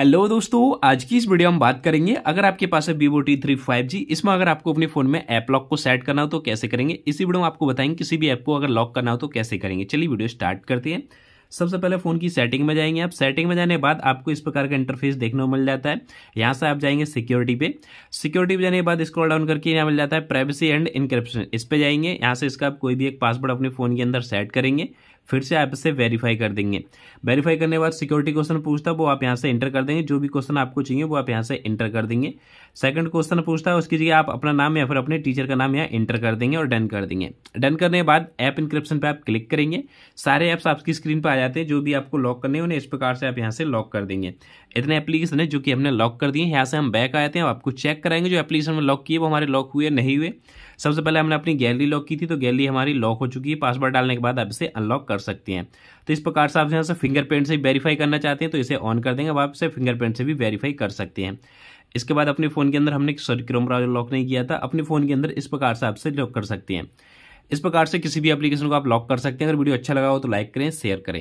hello दोस्तों आज की इस वीडियो हम बात करेंगे अगर आपके पास है Vivo T three five G इसमें अगर आपको अपने फोन में ऐप लॉक को सेट करना हो तो कैसे करेंगे इसी वीडियो में आपको बताएंगे किसी भी ऐप को अगर लॉक करना हो तो कैसे करेंगे चलिए वीडियो स्टार्ट करते हैं सबसे पहले फोन की सेटिंग में जाएंगे आप सेटिंग में जाने के बाद आपको इस प्रकार का इंटरफेस देखने को मिल जाता है यहाँ से आप जाएंगे सिक्योरिटी पे सिक्योरिटी पे जाने के बाद स्क्रॉल डाउन करके यहाँ मिल जाता है प्राइवेसी एंड इंक्रिप्शन इस पर जाएंगे यहाँ से इसका आप कोई भी एक पासवर्ड अपने फोन के अंदर सेट करेंगे फिर से आप इसे वेरीफाई कर देंगे वेरीफाई करने के बाद सिक्योरिटी क्वेश्चन पूछता है वो आप यहाँ से इंटर कर देंगे जो भी क्वेश्चन आपको चाहिए वो आप यहाँ से इंटर कर देंगे सेकंड क्वेश्चन पूछता है उसकी जगह आप अपना नाम या फिर अपने टीचर का नाम यहाँ इंटर कर देंगे और डन कर देंगे डन करने के बाद ऐप इंक्रिप्शन पर आप क्लिक करेंगे सारे ऐप्स आपकी स्क्रीन पर आ जाते हैं जो भी आपको लॉक करने उन्हें इस प्रकार से आप यहाँ से लॉक कर देंगे इतने एप्लीकेशन है जो कि हमने लॉक कर दिए यहाँ से हम बैक आए थे आपको चेक कराएंगे जो एप्लीकेशन में लॉक किए वो हमारे लॉक हुए नहीं हुए सबसे पहले हमने अपनी गैलरी लॉक की थी तो गैलरी हमारी लॉक हो चुकी है पासवर्ड डालने के बाद आप इसे अनलॉक कर कर सकती हैं तो इस प्रकार से आप यहाँ से फिंगरप्रिंट से वेरीफाई करना चाहते हैं तो इसे ऑन कर देंगे अब आप इसे फिंगरप्रिंट से भी वेरीफाई कर सकते हैं इसके बाद अपने फ़ोन के अंदर हमने क्रोम ब्राउजर लॉक नहीं किया था अपने फ़ोन के अंदर इस प्रकार से आपसे लॉक कर सकते हैं इस प्रकार से किसी भी एप्लीकेशन को आप लॉक कर सकते हैं अगर वीडियो अच्छा लगा हो तो लाइक करें शेयर करें